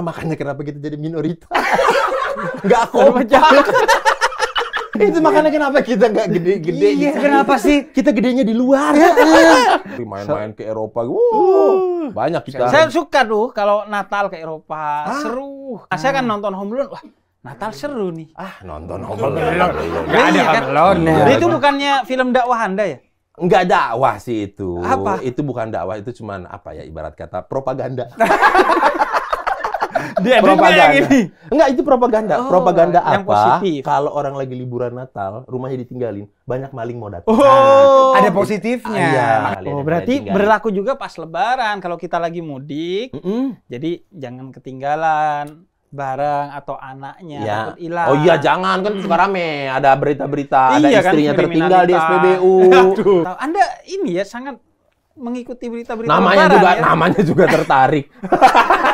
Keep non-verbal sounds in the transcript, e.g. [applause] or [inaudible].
makanya kenapa kita jadi minoritas [laughs] nggak kompak [laughs] itu makanya kenapa kita nggak gede-gede iya, gitu. kenapa sih kita gedenya di luar [laughs] main-main ke Eropa wow, uh. banyak kita saya suka tuh kalau Natal ke Eropa Hah? seru nah, saya kan ah. nonton Home Alone wah Natal seru nih. Ah, nonton Home Alone. Enggak iya, iya, iya. ada Home kan? Alone. Ya. Itu kan? bukannya film dakwah Anda ya? Enggak dakwah sih itu. Apa? Itu bukan dakwah, itu cuman apa ya ibarat kata propaganda dia propaganda. Yang ini. Enggak, itu propaganda. Oh, propaganda yang apa? Positif. Kalau orang lagi liburan Natal, rumahnya ditinggalin, banyak maling mau datang. Oh, ada positifnya. Iya, oh, berarti berlaku juga pas lebaran kalau kita lagi mudik. Mm -mm. Jadi jangan ketinggalan barang atau anaknya ya. takut hilang. Oh iya jangan kan suka rame ada berita-berita ada iya, kan, istrinya kan, tertinggal di SPBU. Anda ini ya sangat mengikuti berita-berita namanya juga ya? namanya juga tertarik. [laughs]